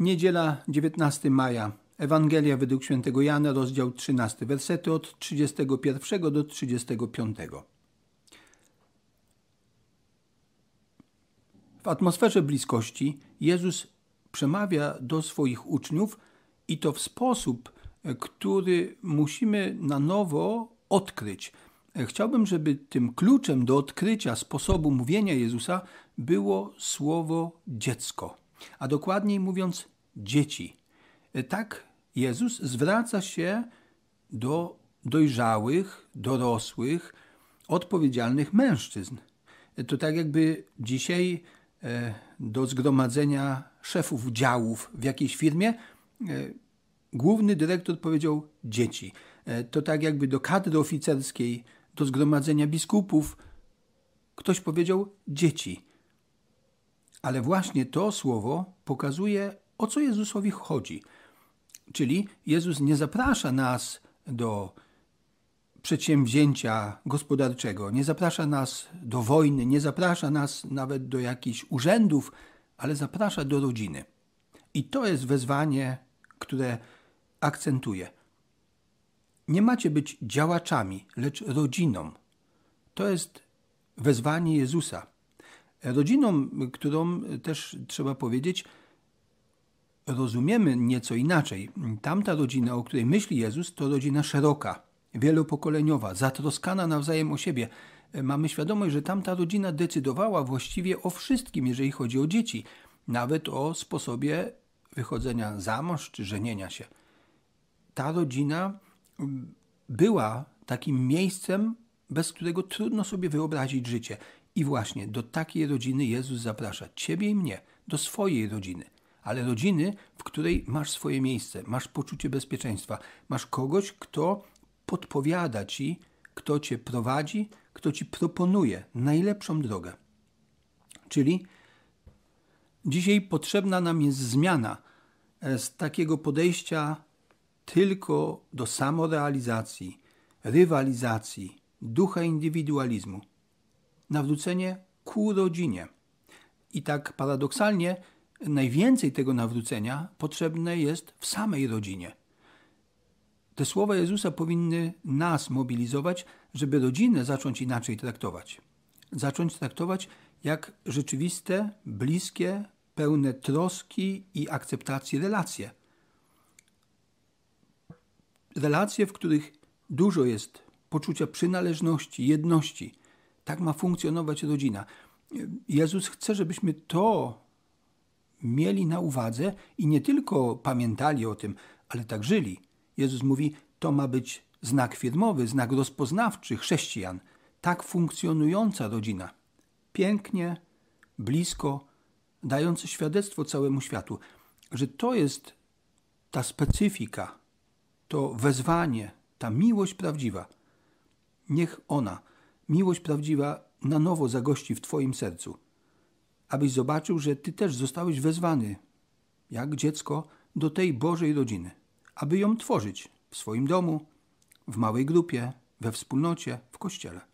Niedziela 19 maja. Ewangelia według świętego Jana, rozdział 13, wersety od 31 do 35. W atmosferze bliskości Jezus przemawia do swoich uczniów i to w sposób, który musimy na nowo odkryć. Chciałbym, żeby tym kluczem do odkrycia sposobu mówienia Jezusa było słowo dziecko a dokładniej mówiąc dzieci. E, tak Jezus zwraca się do dojrzałych, dorosłych, odpowiedzialnych mężczyzn. E, to tak jakby dzisiaj e, do zgromadzenia szefów działów w jakiejś firmie główny dyrektor powiedział dzieci. To tak jakby do kadry oficerskiej, do zgromadzenia biskupów ktoś powiedział dzieci. Ale właśnie to słowo pokazuje, o co Jezusowi chodzi. Czyli Jezus nie zaprasza nas do przedsięwzięcia gospodarczego, nie zaprasza nas do wojny, nie zaprasza nas nawet do jakichś urzędów, ale zaprasza do rodziny. I to jest wezwanie, które akcentuje. Nie macie być działaczami, lecz rodziną. To jest wezwanie Jezusa rodziną, którą też trzeba powiedzieć, rozumiemy nieco inaczej. Tamta rodzina, o której myśli Jezus, to rodzina szeroka, wielopokoleniowa, zatroskana nawzajem o siebie. Mamy świadomość, że tamta rodzina decydowała właściwie o wszystkim, jeżeli chodzi o dzieci, nawet o sposobie wychodzenia za mąż czy żenienia się. Ta rodzina była takim miejscem, bez którego trudno sobie wyobrazić życie. I właśnie do takiej rodziny Jezus zaprasza ciebie i mnie, do swojej rodziny, ale rodziny, w której masz swoje miejsce, masz poczucie bezpieczeństwa, masz kogoś, kto podpowiada ci, kto cię prowadzi, kto ci proponuje najlepszą drogę. Czyli dzisiaj potrzebna nam jest zmiana e, z takiego podejścia tylko do samorealizacji, rywalizacji, ducha indywidualizmu nawrócenie ku rodzinie. I tak paradoksalnie najwięcej tego nawrócenia potrzebne jest w samej rodzinie. Te słowa Jezusa powinny nas mobilizować, żeby rodzinę zacząć inaczej traktować. Zacząć traktować jak rzeczywiste, bliskie, pełne troski i akceptacji relacje. Relacje, w których dużo jest poczucia przynależności, jedności – tak ma funkcjonować rodzina. Jezus chce, żebyśmy to mieli na uwadze i nie tylko pamiętali o tym, ale tak żyli. Jezus mówi, to ma być znak firmowy, znak rozpoznawczy chrześcijan. Tak funkcjonująca rodzina. Pięknie, blisko, dające świadectwo całemu światu, że to jest ta specyfika, to wezwanie, ta miłość prawdziwa. Niech ona miłość prawdziwa na nowo zagości w Twoim sercu, abyś zobaczył, że Ty też zostałeś wezwany, jak dziecko, do tej Bożej rodziny, aby ją tworzyć w swoim domu, w małej grupie, we wspólnocie, w kościele.